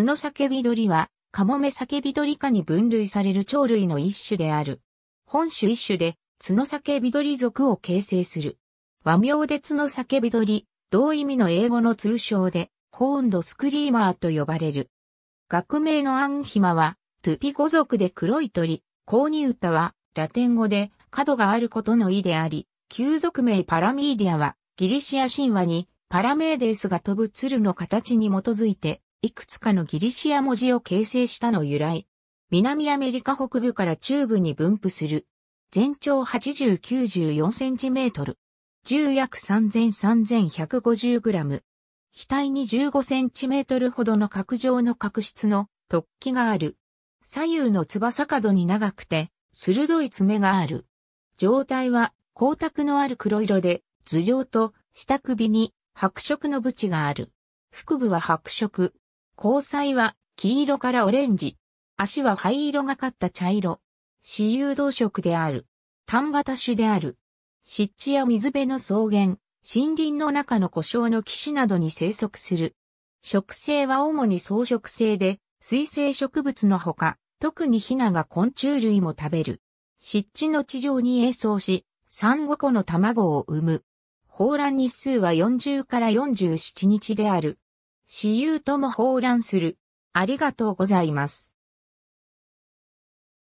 角叫び鳥は、カモメ叫び鳥科に分類される鳥類の一種である。本種一種で、角叫び鳥族を形成する。和名で角叫び鳥、同意味の英語の通称で、ホーンドスクリーマーと呼ばれる。学名のアンヒマは、トゥピ語族で黒い鳥、コーニウタは、ラテン語で、角があることの意であり、旧族名パラミーディアは、ギリシア神話に、パラメーデウスが飛ぶ鶴の形に基づいて、いくつかのギリシア文字を形成したの由来。南アメリカ北部から中部に分布する。全長8094センチメートル。重約33,150グラム。額に15センチメートルほどの角状の角質の突起がある。左右の翼角に長くて、鋭い爪がある。状態は光沢のある黒色で、頭上と下首に白色のブチがある。腹部は白色、交際は黄色からオレンジ。足は灰色がかった茶色。私有動色である。単型種である。湿地や水辺の草原、森林の中の故障の岸などに生息する。植生は主に草食性で、水生植物のほか、特にヒナが昆虫類も食べる。湿地の地上に栄装し、産後ゴの卵を産む。放卵日数は40から47日である。私有とも放乱する。ありがとうございます。